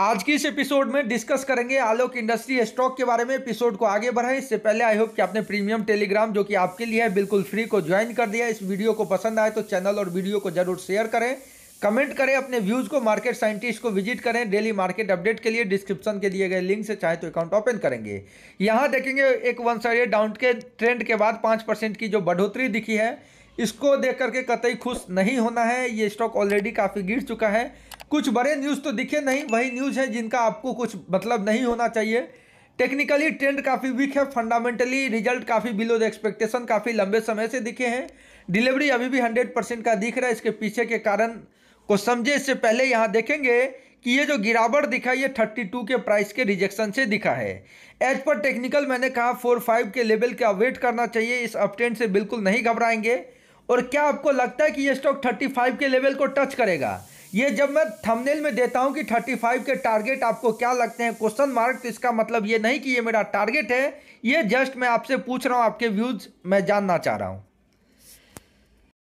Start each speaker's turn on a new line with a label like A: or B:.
A: आज की इस एपिसोड में डिस्कस करेंगे आलोक इंडस्ट्री स्टॉक के बारे में एपिसोड को आगे बढ़ाएं इससे पहले आई होप कि आपने प्रीमियम टेलीग्राम जो कि आपके लिए है बिल्कुल फ्री को ज्वाइन कर दिया इस वीडियो को पसंद आए तो चैनल और वीडियो को जरूर शेयर करें कमेंट करें अपने व्यूज को मार्केट साइंटिस्ट को विजिट करें डेली मार्केट अपडेट के लिए डिस्क्रिप्शन के दिए गए लिंक से चाहे तो अकाउंट ओपन करेंगे यहाँ देखेंगे एक वन साइड डाउन के ट्रेंड के बाद पाँच परसेंट की जो बढ़ोतरी दिखी है इसको देख करके कतई खुश नहीं होना है ये स्टॉक ऑलरेडी काफ़ी गिर चुका है कुछ बड़े न्यूज़ तो दिखे नहीं वही न्यूज़ है जिनका आपको कुछ मतलब नहीं होना चाहिए टेक्निकली ट्रेंड काफ़ी वीक है फंडामेंटली रिजल्ट काफ़ी बिलो द एक्सपेक्टेशन काफ़ी लंबे समय से दिखे हैं डिलीवरी अभी भी हंड्रेड परसेंट का दिख रहा है इसके पीछे के कारण को समझे इससे पहले यहाँ देखेंगे कि ये जो गिरावट दिखा ये 32 के प्राइस के रिजेक्शन से दिखा है एज पर टेक्निकल मैंने कहा 4-5 के लेवल का वेट करना चाहिए इस अपटेंड से बिल्कुल नहीं घबराएंगे और क्या आपको लगता है कि ये स्टॉक 35 के लेवल को टच करेगा ये जब मैं थंबनेल में देता हूँ कि 35 के टारगेट आपको क्या लगते हैं क्वेश्चन मार्क तो इसका मतलब ये नहीं कि ये मेरा टारगेट है ये जस्ट मैं आपसे पूछ रहा हूँ आपके व्यूज मैं जानना चाह रहा हूँ